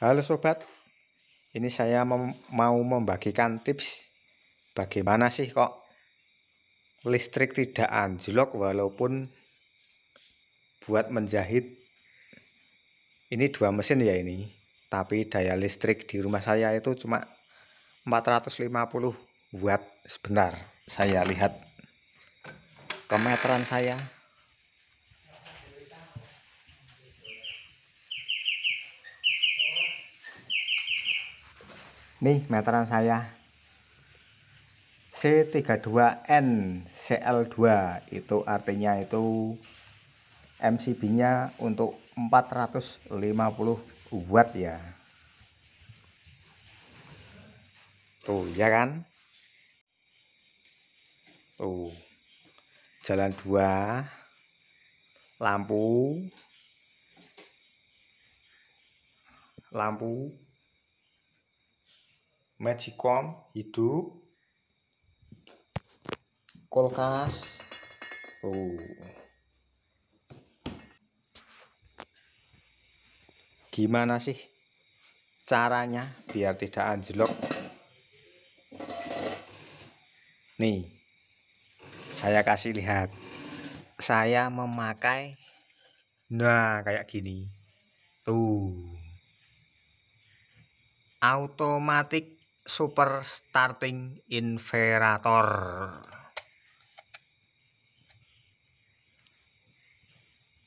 Halo sobat, ini saya mem mau membagikan tips bagaimana sih kok listrik tidak anjlok walaupun buat menjahit ini dua mesin ya ini tapi daya listrik di rumah saya itu cuma 450 watt sebentar saya lihat kemeteran saya nih meteran saya C32N CL2 itu artinya itu MCB nya untuk 450 watt ya tuh ya kan tuh jalan dua lampu lampu magicom itu kulkas oh gimana sih caranya biar tidak anjlok nih saya kasih lihat saya memakai nah kayak gini tuh automatic super starting inverter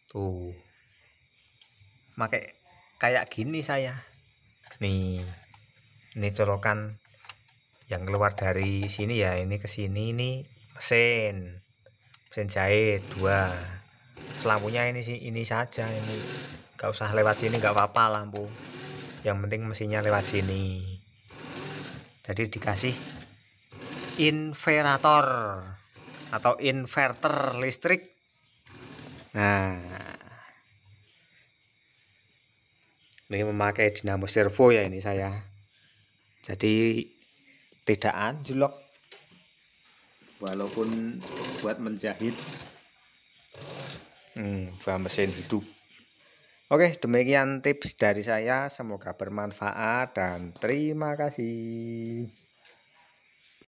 tuh pakai kayak gini saya nih ini colokan yang keluar dari sini ya ini ke sini ini mesin mesin jahit dua lampunya ini sih ini saja ini gak usah lewat sini gak apa-apa lampu yang penting mesinnya lewat sini jadi dikasih inverter atau inverter listrik nah ini memakai dinamo servo ya ini saya jadi tidak anjlok walaupun buat menjahit hmm, buah mesin hidup Oke, demikian tips dari saya. Semoga bermanfaat dan terima kasih.